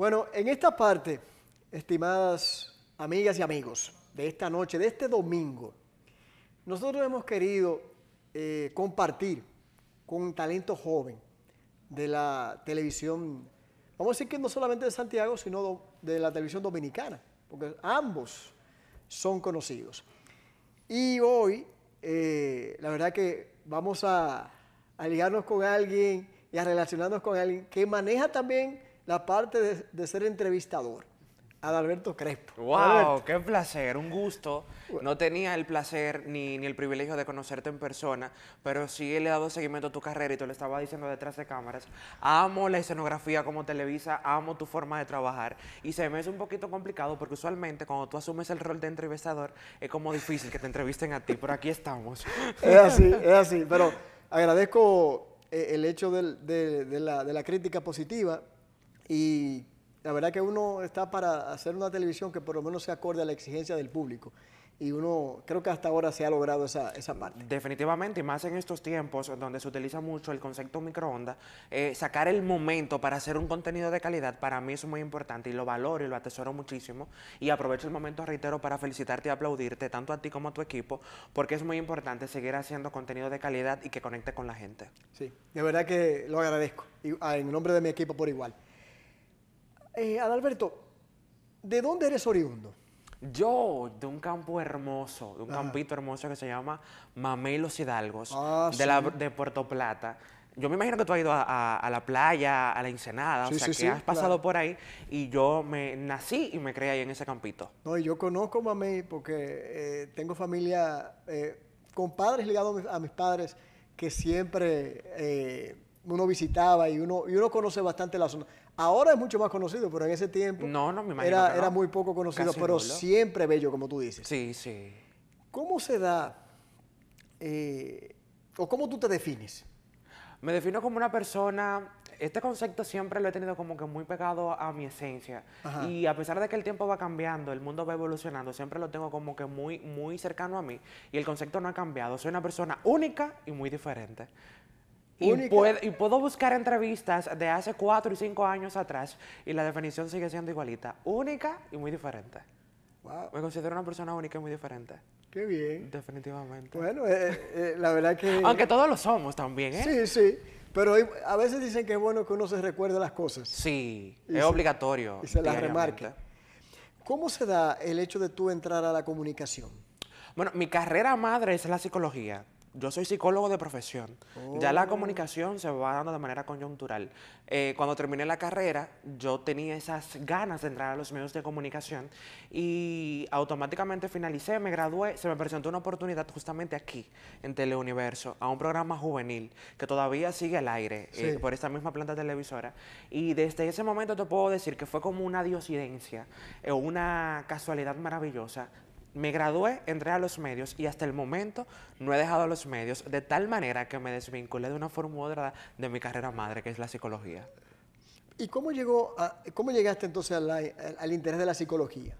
Bueno, en esta parte, estimadas amigas y amigos, de esta noche, de este domingo, nosotros hemos querido eh, compartir con un talento joven de la televisión, vamos a decir que no solamente de Santiago, sino de la televisión dominicana, porque ambos son conocidos. Y hoy, eh, la verdad que vamos a, a ligarnos con alguien y a relacionarnos con alguien que maneja también la parte de, ser entrevistador. Adalberto Crespo. ¡Wow! ¡Qué placer! Un gusto. No tenía el placer ni, el privilegio de conocerte en persona, pero sí le he dado seguimiento a tu carrera y te lo estaba diciendo detrás de cámaras. Amo la escenografía como Televisa, amo tu forma de trabajar y se me es un poquito complicado porque usualmente cuando tú asumes el rol de entrevistador es como difícil que te entrevisten a ti, pero aquí estamos. Es así, es así, pero agradezco eh, el hecho de la crítica positiva y la verdad que uno está para hacer una televisión que por lo menos se acorde a la exigencia del público. Y uno, creo que hasta ahora se ha logrado esa, esa parte. Definitivamente, y más en estos tiempos donde se utiliza mucho el concepto microondas, eh, sacar el momento para hacer un contenido de calidad para mí es muy importante y lo valoro y lo atesoro muchísimo. Y aprovecho el momento, reitero, para felicitarte y aplaudirte, tanto a ti como a tu equipo, porque es muy importante seguir haciendo contenido de calidad y que conecte con la gente. Sí, de verdad que lo agradezco, y, ah, en nombre de mi equipo por igual. Eh, Adalberto, ¿de dónde eres oriundo? Yo, de un campo hermoso, de un ah. campito hermoso que se llama Mamey Los Hidalgos, ah, de, Puerto Plata. Yo me imagino que tú has ido a, la playa, a la ensenada, o sea, que has pasado por ahí y yo me nací y me creí ahí en ese campito. No, y yo conozco Mamey porque eh, tengo familia, eh, con padres ligados a mis, padres que siempre uno visitaba y uno, y uno conoce bastante la zona. Ahora es mucho más conocido, pero en ese tiempo no, no, me imagino era, era muy poco conocido, pero siempre bello, como tú dices. Sí, sí. ¿Cómo se da, eh, o cómo tú te defines? Me defino como una persona, este concepto siempre lo he tenido como que muy pegado a mi esencia. Y a pesar de que el tiempo va cambiando, el mundo va evolucionando, siempre lo tengo como que muy, muy cercano a mí. Y el concepto no ha cambiado. Soy una persona única y muy diferente. Y puedo, buscar entrevistas de hace cuatro y cinco años atrás y la definición sigue siendo igualita. Única y muy diferente. Me considero una persona única y muy diferente. Qué bien. Definitivamente. Bueno, eh, eh, eh, la verdad que... Aunque todos lo somos también, ¿eh? Sí, sí. Pero a veces dicen que es bueno que uno se recuerde las cosas. Sí, es obligatorio. Y se las remarca. ¿Cómo se da el hecho de tú entrar a la comunicación? Bueno, mi carrera madre es la psicología yo soy psicólogo de profesión. Ya la oh. comunicación se va dando de manera conyuntural. Eh, cuando terminé la carrera, yo tenía esas ganas de entrar a los medios de comunicación y automáticamente finalicé, me gradué, se me presentó una oportunidad justamente aquí, en Teleuniverso, a un programa juvenil que todavía sigue al aire eh, por esta misma planta televisora. Y desde ese momento te puedo decir que fue como una diosidencia o eh, una casualidad maravillosa me gradué, entré a los medios y hasta el momento no he dejado los medios de tal manera que me desvinculé de una forma u otra de mi carrera madre, que es la psicología. ¿Y cómo, llegó cómo llegaste entonces al, interés de la psicología?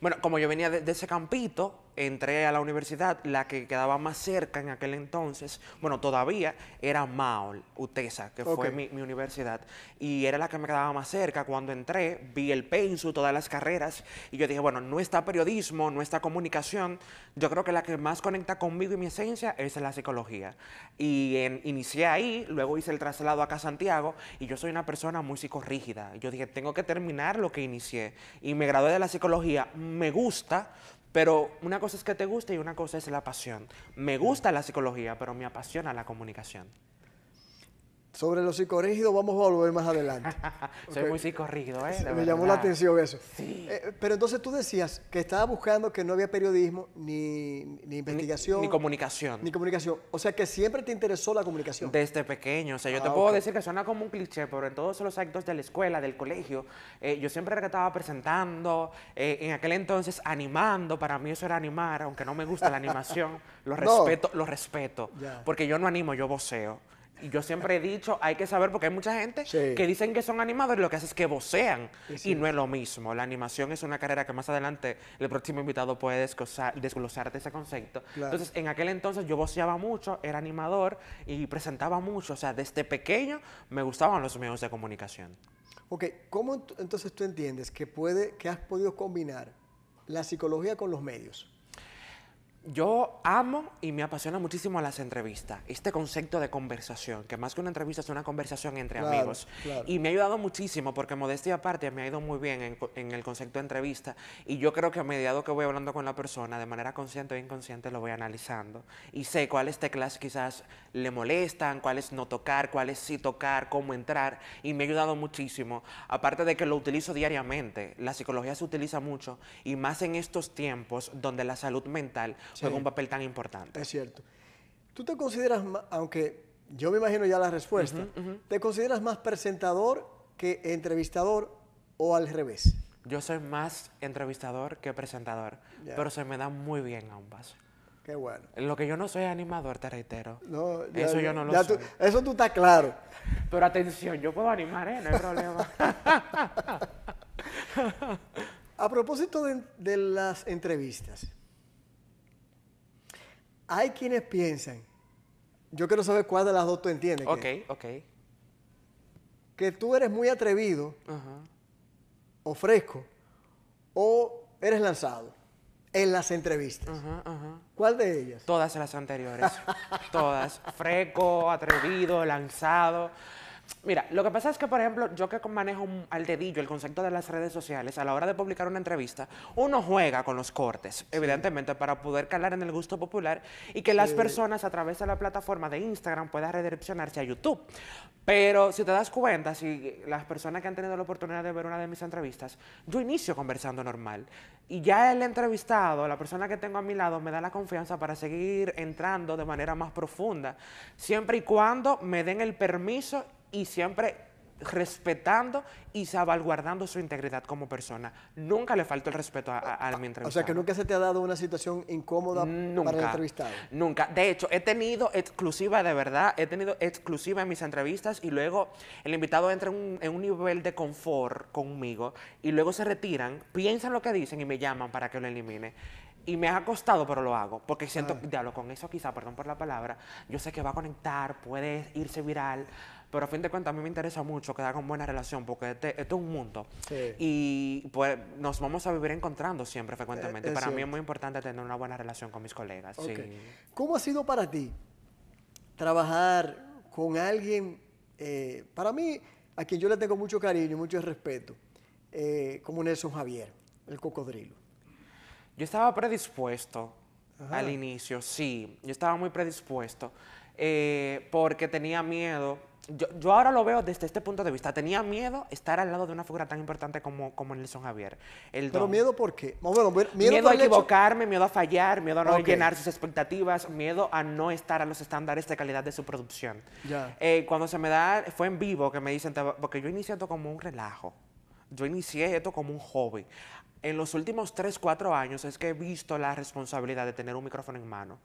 Bueno, como yo venía de ese campito, entré a la universidad, la que quedaba más cerca en aquel entonces, bueno, todavía era Maol, UTESA, que fue mi, mi, universidad, y era la que me quedaba más cerca. Cuando entré, vi el PENSU, todas las carreras, y yo dije, bueno, no está periodismo, no está comunicación, yo creo que la que más conecta conmigo y mi esencia es la psicología. Y inicié ahí, luego hice el traslado acá a Santiago, y yo soy una persona muy psicorrígida. Yo dije, tengo que terminar lo que inicié, y me gradué de la psicología, me gusta, pero una cosa es que te guste y una cosa es la pasión. Me gusta la psicología, pero me apasiona la comunicación. Sobre los psicorrígidos vamos a volver más adelante. Soy muy psicorrígido, ¿eh? Me llamó la atención eso. Eh, pero entonces tú decías que estaba buscando que no había periodismo, ni, investigación. Ni, comunicación. Ni comunicación. O sea que siempre te interesó la comunicación. Desde pequeño. O sea, yo ah, te puedo decir que suena como un cliché, pero en todos los actos de la escuela, del colegio, eh, yo siempre estaba presentando, eh, en aquel entonces animando. Para mí eso era animar, aunque no me gusta la animación. lo respeto, lo respeto. Porque yo no animo, yo voceo. Y yo siempre he dicho, hay que saber, porque hay mucha gente que dicen que son animadores, lo que hace es que vocean. Y no es lo mismo. La animación es una carrera que más adelante el próximo invitado puede desglosar, desglosarte ese concepto. Entonces, en aquel entonces yo voceaba mucho, era animador y presentaba mucho. O sea, desde pequeño me gustaban los medios de comunicación. Ok, ¿cómo entonces tú entiendes que, puede, que has podido combinar la psicología con los medios? yo amo y me apasiona muchísimo las entrevistas, este concepto de conversación, que más que una entrevista es una conversación entre amigos. Y me ha ayudado muchísimo, porque modestia aparte me ha ido muy bien en, el concepto de entrevista. Y yo creo que a mediado que voy hablando con la persona, de manera consciente o inconsciente, lo voy analizando. Y sé cuáles teclas quizás le molestan, cuáles no tocar, cuáles sí tocar, cómo entrar. Y me ha ayudado muchísimo. Aparte de que lo utilizo diariamente, la psicología se utiliza mucho, y más en estos tiempos donde la salud mental sí. un papel tan importante. Es cierto. ¿Tú te consideras, aunque yo me imagino ya la respuesta, ¿te consideras más presentador que entrevistador o al revés? Yo soy más entrevistador que presentador, pero se me da muy bien a un paso. Qué bueno. Lo que yo no soy animador, te reitero. No, eso yo no lo soy. eso tú estás claro. Pero atención, yo puedo animar, ¿eh? No hay problema. A propósito de, de las entrevistas, hay quienes piensan, yo quiero saber cuál de las dos tú entiendes. Ok, que, ok. Que tú eres muy atrevido, o fresco, o eres lanzado en las entrevistas. ¿Cuál de ellas? Todas las anteriores. Todas. Fresco, atrevido, lanzado. Mira, lo que pasa es que, por ejemplo, yo que manejo al dedillo el concepto de las redes sociales, a la hora de publicar una entrevista, uno juega con los cortes, evidentemente, para poder calar en el gusto popular y que las personas a través de la plataforma de Instagram puedan redireccionarse a YouTube. Pero si te das cuenta, si las personas que han tenido la oportunidad de ver una de mis entrevistas, yo inicio conversando normal y ya el entrevistado, la persona que tengo a mi lado, me da la confianza para seguir entrando de manera más profunda, siempre y cuando me den el permiso y siempre respetando y salvaguardando su integridad como persona. Nunca le faltó el respeto a, mi entrevistado. O sea, que nunca se te ha dado una situación incómoda para el entrevistado. Nunca. De hecho, he tenido exclusiva, de verdad, he tenido exclusiva en mis entrevistas y luego el invitado entra en un, nivel de confort conmigo y luego se retiran, piensan lo que dicen y me llaman para que lo elimine y me ha costado, pero lo hago, porque siento, diálogo ah. con eso quizá, perdón por la palabra, yo sé que va a conectar, puede irse viral, pero a fin de cuentas, a mí me interesa mucho que con buena relación porque este, este es un mundo. Y pues nos vamos a vivir encontrando siempre frecuentemente. Eh, para mí es muy importante tener una buena relación con mis colegas. ¿Cómo ha sido para ti trabajar con alguien? Eh, para mí, a quien yo le tengo mucho cariño y mucho respeto, eh, como Nelson Javier, el cocodrilo. Yo estaba predispuesto al inicio, sí, yo estaba muy predispuesto porque tenía miedo yo, ahora lo veo desde este punto de vista. Tenía miedo estar al lado de una figura tan importante como, como Nelson Javier. El Pero miedo por qué? miedo, a equivocarme, miedo a fallar, miedo a no llenar sus expectativas, miedo a no estar a los estándares de calidad de su producción. Eh, cuando se me da, fue en vivo que me dicen, porque yo inicié todo como un relajo. Yo inicié esto como un hobby. En los últimos 3, 4 años es que he visto la responsabilidad de tener un micrófono en mano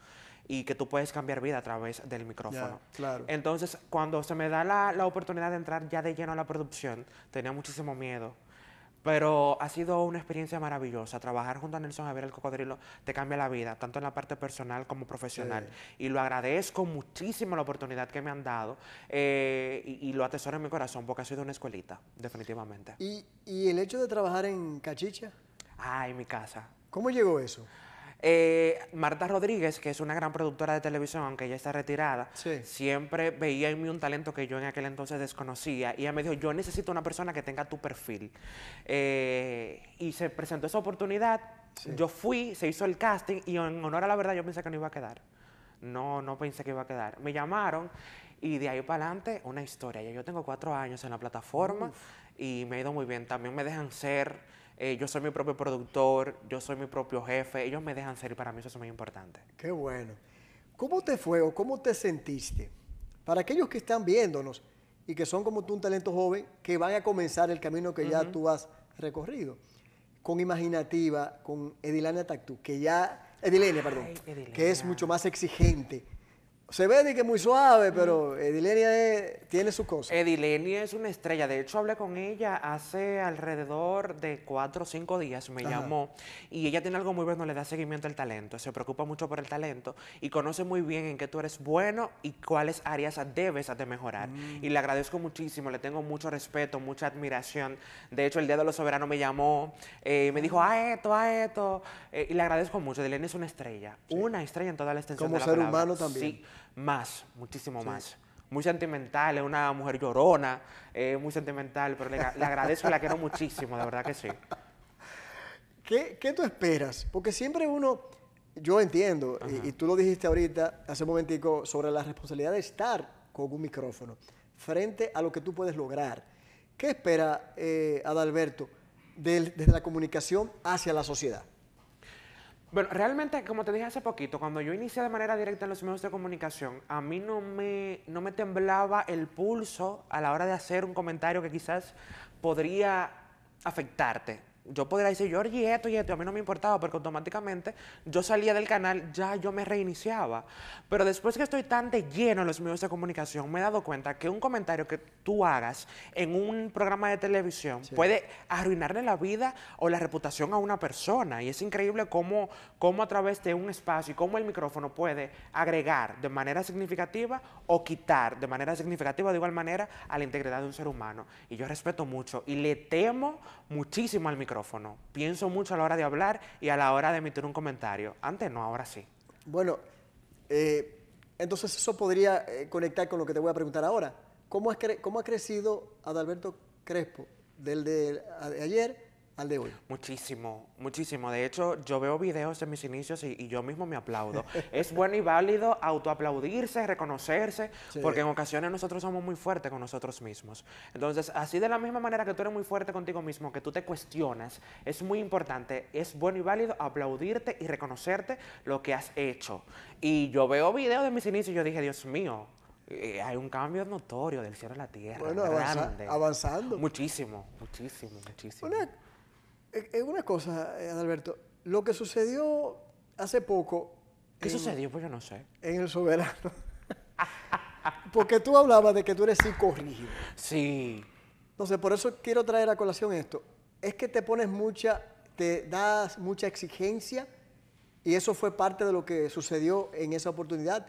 y que tú puedes cambiar vida a través del micrófono. Entonces, cuando se me da la, la oportunidad de entrar ya de lleno a la producción, tenía muchísimo miedo pero ha sido una experiencia maravillosa. Trabajar junto a Nelson Javier el Cocodrilo te cambia la vida, tanto en la parte personal como profesional. Y lo agradezco muchísimo la oportunidad que me han dado eh, y, lo atesoro en mi corazón porque ha sido una escuelita, definitivamente. ¿Y, el hecho de trabajar en Cachicha? Ah, en mi casa. ¿Cómo llegó eso? Eh, Marta Rodríguez, que es una gran productora de televisión, aunque ya está retirada, siempre veía en mí un talento que yo en aquel entonces desconocía. Y ella me dijo, yo necesito una persona que tenga tu perfil. Eh, y se presentó esa oportunidad, yo fui, se hizo el casting y en honor a la verdad yo pensé que no iba a quedar. No, no pensé que iba a quedar. Me llamaron y de ahí para adelante una historia. yo tengo cuatro años en la plataforma y me ha ido muy bien. También me dejan ser eh, yo soy mi propio productor, yo soy mi propio jefe, ellos me dejan ser y para mí eso es muy importante. Qué bueno. ¿Cómo te fue o cómo te sentiste? Para aquellos que están viéndonos y que son como tú un talento joven, que van a comenzar el camino que ya tú has recorrido, con Imaginativa, con Edilene Tactú, que ya, Edilene, perdón, que es mucho más exigente se ve de que muy suave, pero Edilenia tiene sus cosas. Edilenia es una estrella. De hecho, hablé con ella hace alrededor de cuatro o cinco días. Me llamó y ella tiene algo muy bueno. Le da seguimiento al talento. Se preocupa mucho por el talento y conoce muy bien en qué tú eres bueno y cuáles áreas debes de mejorar. Mm. Y le agradezco muchísimo. Le tengo mucho respeto, mucha admiración. De hecho, el Día de los Soberanos me llamó eh, me dijo, a esto, a esto. Eh, y le agradezco mucho. Edilenia es una estrella. Una estrella en toda la extensión Como de la ser humano también más, muchísimo más. Muy sentimental, es una mujer llorona, muy sentimental, pero le, agradezco y la quiero muchísimo, de verdad que sí. ¿Qué, tú esperas? Porque siempre uno, yo entiendo, y, tú lo dijiste ahorita, hace un momentico, sobre la responsabilidad de estar con un micrófono frente a lo que tú puedes lograr. ¿Qué espera eh, Adalberto desde la comunicación hacia la sociedad? Bueno, realmente, como te dije hace poquito, cuando yo inicié de manera directa en los medios de comunicación, a mí no me, no me temblaba el pulso a la hora de hacer un comentario que quizás podría afectarte yo podría decir, Georgie, esto y esto, a mí no me importaba, porque automáticamente yo salía del canal, ya yo me reiniciaba. Pero después que estoy tan de lleno en los medios de comunicación, me he dado cuenta que un comentario que tú hagas en un programa de televisión puede arruinarle la vida o la reputación a una persona. Y es increíble cómo, cómo a través de un espacio y cómo el micrófono puede agregar de manera significativa o quitar de manera significativa, de igual manera, a la integridad de un ser humano. Y yo respeto mucho y le temo muchísimo al micrófono Pienso mucho a la hora de hablar y a la hora de emitir un comentario. Antes no, ahora sí. Bueno, eh, entonces eso podría eh, conectar con lo que te voy a preguntar ahora. ¿Cómo, cómo ha crecido Adalberto Crespo del de ayer al de hoy? Muchísimo, muchísimo. De hecho, yo veo videos de mis inicios y, yo mismo me aplaudo. es bueno y válido autoaplaudirse, reconocerse, porque en ocasiones nosotros somos muy fuertes con nosotros mismos. Entonces, así de la misma manera que tú eres muy fuerte contigo mismo, que tú te cuestionas, es muy importante, es bueno y válido aplaudirte y reconocerte lo que has hecho. Y yo veo videos de mis inicios y yo dije, Dios mío, eh, hay un cambio notorio del cielo a la tierra. Bueno, avanzando. Muchísimo, muchísimo, muchísimo. Es eh, eh, una cosa, eh, Alberto, lo que sucedió hace poco. ¿Qué sucedió? Pues yo no sé. En el soberano. Porque tú hablabas de que tú eres psicorrígido. Sí. Entonces, por eso quiero traer a colación esto. Es que te pones mucha, te das mucha exigencia y eso fue parte de lo que sucedió en esa oportunidad.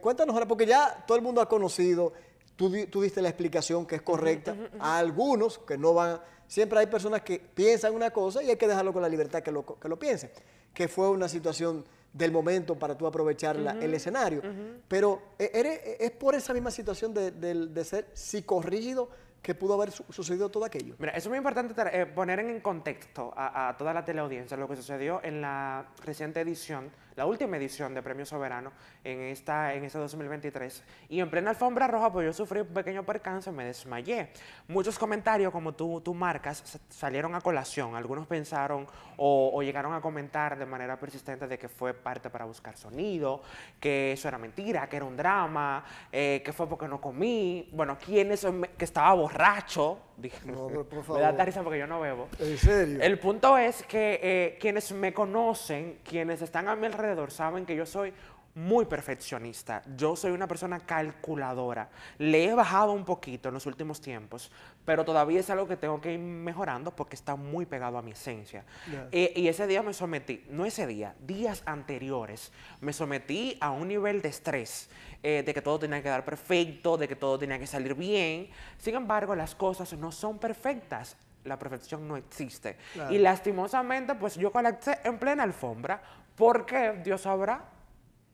cuéntanos ahora, porque ya todo el mundo ha conocido, tú, tú diste la explicación que es correcta, a algunos que no van Siempre hay personas que piensan una cosa y hay que dejarlo con la libertad que lo, que lo piensen, que fue una situación del momento para tú aprovechar el escenario. Pero eh, eh, es por esa misma situación de, ser psicorrígido que pudo haber sucedido todo aquello. Mira, es muy importante eh, poner en contexto a, toda la teleaudiencia lo que sucedió en la reciente edición la última edición de Premio Soberano en, esta, en este 2023. Y en plena alfombra roja, pues yo sufrí un pequeño percance, me desmayé. Muchos comentarios, como tú, tú marcas, salieron a colación. Algunos pensaron o, llegaron a comentar de manera persistente de que fue parte para buscar sonido, que eso era mentira, que era un drama, eh, que fue porque no comí. Bueno, ¿quiénes que estaba borracho? Dije, no, por favor. Me da tarisa porque yo no bebo. ¿En serio? El punto es que eh, quienes me conocen, quienes están a mi alrededor, alrededor saben que yo soy muy perfeccionista. Yo soy una persona calculadora. Le he bajado un poquito en los últimos tiempos, pero todavía es algo que tengo que ir mejorando porque está muy pegado a mi esencia. Eh, y ese día me sometí, no ese día, días anteriores, me sometí a un nivel de estrés, eh, de que todo tenía que dar perfecto, de que todo tenía que salir bien. Sin embargo, las cosas no son perfectas la perfección no existe. Y lastimosamente, pues yo colapsé en plena alfombra ¿Por qué? Dios sabrá.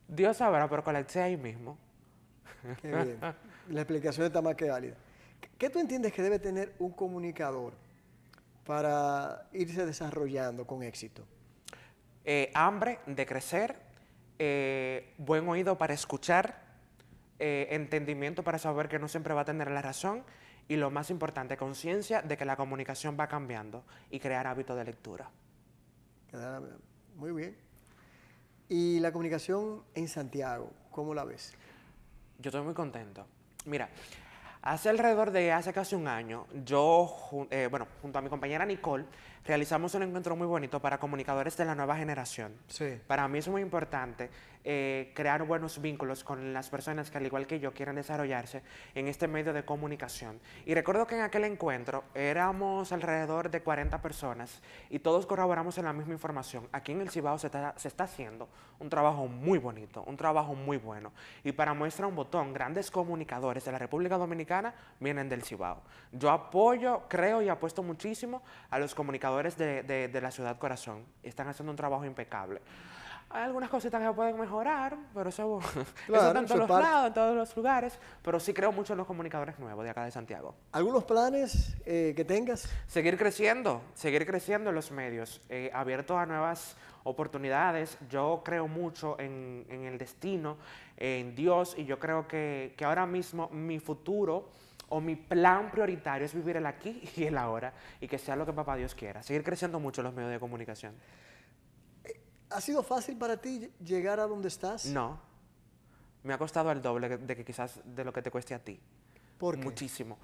Dios sabrá, pero colecté ahí mismo. Qué bien. La explicación está más que válida. ¿Qué tú entiendes que debe tener un comunicador para irse desarrollando con éxito? Eh, hambre de crecer, eh, buen oído para escuchar, eh, entendimiento para saber que no siempre va a tener la razón y lo más importante, conciencia de que la comunicación va cambiando y crear hábito de lectura. Muy bien. Y la comunicación en Santiago, ¿cómo la ves? Yo estoy muy contento. Mira, hace alrededor de hace casi un año, yo, eh, bueno, junto a mi compañera Nicole, realizamos un encuentro muy bonito para comunicadores de la nueva generación. Sí. Para mí es muy importante eh, crear buenos vínculos con las personas que al igual que yo quieran desarrollarse en este medio de comunicación. Y recuerdo que en aquel encuentro éramos alrededor de 40 personas y todos corroboramos en la misma información. Aquí en el Cibao se está, se está haciendo un trabajo muy bonito, un trabajo muy bueno. Y para muestra un botón, grandes comunicadores de la República Dominicana vienen del Cibao. Yo apoyo, creo y apuesto muchísimo a los comunicadores de, de, de la ciudad corazón. Están haciendo un trabajo impecable. Hay algunas cositas que pueden mejorar, pero eso, claro, eso está en todos los lados, en todos los lugares. Pero sí creo mucho en los comunicadores nuevos de acá de Santiago. ¿Algunos planes eh, que tengas? Seguir creciendo, seguir creciendo en los medios, eh, abiertos a nuevas oportunidades. Yo creo mucho en, el destino, en Dios, y yo creo que, que ahora mismo mi futuro o mi plan prioritario es vivir el aquí y el ahora y que sea lo que papá Dios quiera. Seguir creciendo mucho en los medios de comunicación. ¿Ha sido fácil para ti llegar a donde estás? No. Me ha costado el doble de que quizás de lo que te cueste a ti. ¿Por qué? Muchísimo.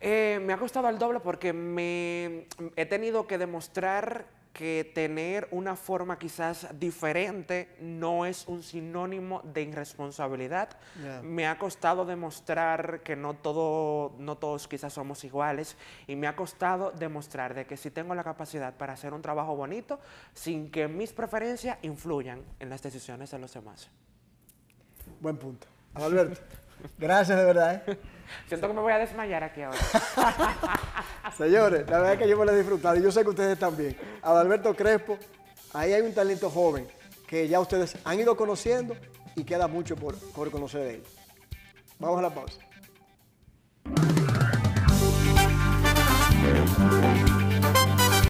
Eh, me ha costado el doble porque he tenido que demostrar que tener una forma quizás diferente no es un sinónimo de irresponsabilidad. Me ha costado demostrar que no, todo, no todos quizás somos iguales y me ha costado demostrar de que si tengo la capacidad para hacer un trabajo bonito sin que mis preferencias influyan en las decisiones de los demás. Buen punto. Alberto. Gracias, de verdad. ¿eh? Siento que me voy a desmayar aquí ahora. Señores, la verdad es que yo me lo he disfrutado y yo sé que ustedes también. Adalberto Crespo, ahí hay un talento joven que ya ustedes han ido conociendo y queda mucho por, por conocer de él. Vamos a la pausa.